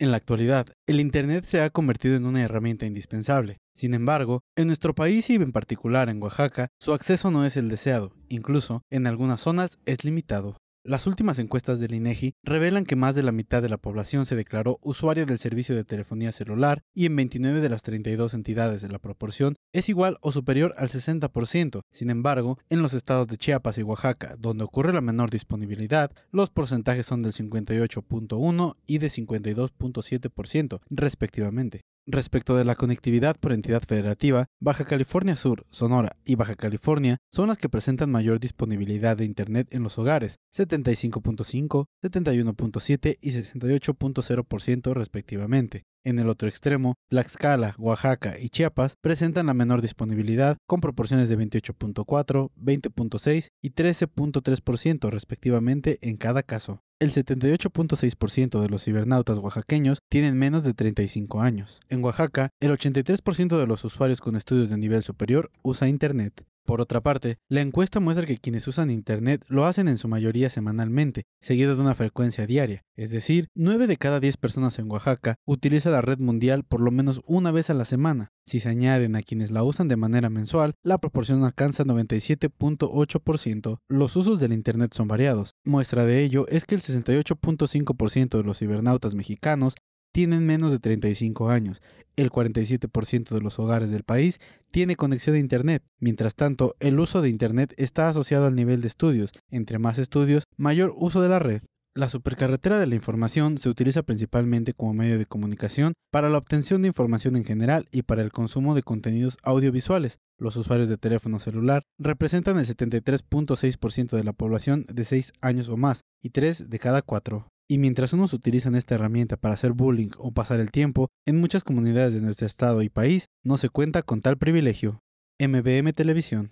En la actualidad, el Internet se ha convertido en una herramienta indispensable. Sin embargo, en nuestro país y en particular en Oaxaca, su acceso no es el deseado, incluso en algunas zonas es limitado. Las últimas encuestas del INEGI e revelan que más de la mitad de la población se declaró usuario del servicio de telefonía celular y en 29 de las 32 entidades de la proporción es igual o superior al 60%. Sin embargo, en los estados de Chiapas y Oaxaca, donde ocurre la menor disponibilidad, los porcentajes son del 58.1 y de 52.7% respectivamente. Respecto de la conectividad por entidad federativa, Baja California Sur, Sonora y Baja California son las que presentan mayor disponibilidad de Internet en los hogares, 75.5, 71.7 y 68.0% respectivamente. En el otro extremo, Tlaxcala, Oaxaca y Chiapas presentan la menor disponibilidad con proporciones de 28.4, 20.6 y 13.3% respectivamente en cada caso. El 78.6% de los cibernautas oaxaqueños tienen menos de 35 años. En Oaxaca, el 83% de los usuarios con estudios de nivel superior usa Internet. Por otra parte, la encuesta muestra que quienes usan Internet lo hacen en su mayoría semanalmente, seguido de una frecuencia diaria, es decir, 9 de cada 10 personas en Oaxaca utiliza la red mundial por lo menos una vez a la semana. Si se añaden a quienes la usan de manera mensual, la proporción alcanza 97.8%. Los usos del Internet son variados. Muestra de ello es que el 68.5% de los cibernautas mexicanos tienen menos de 35 años. El 47% de los hogares del país tiene conexión a Internet. Mientras tanto, el uso de Internet está asociado al nivel de estudios. Entre más estudios, mayor uso de la red. La supercarretera de la información se utiliza principalmente como medio de comunicación para la obtención de información en general y para el consumo de contenidos audiovisuales. Los usuarios de teléfono celular representan el 73.6% de la población de 6 años o más y 3 de cada 4 y mientras unos utilizan esta herramienta para hacer bullying o pasar el tiempo, en muchas comunidades de nuestro estado y país no se cuenta con tal privilegio. MBM Televisión.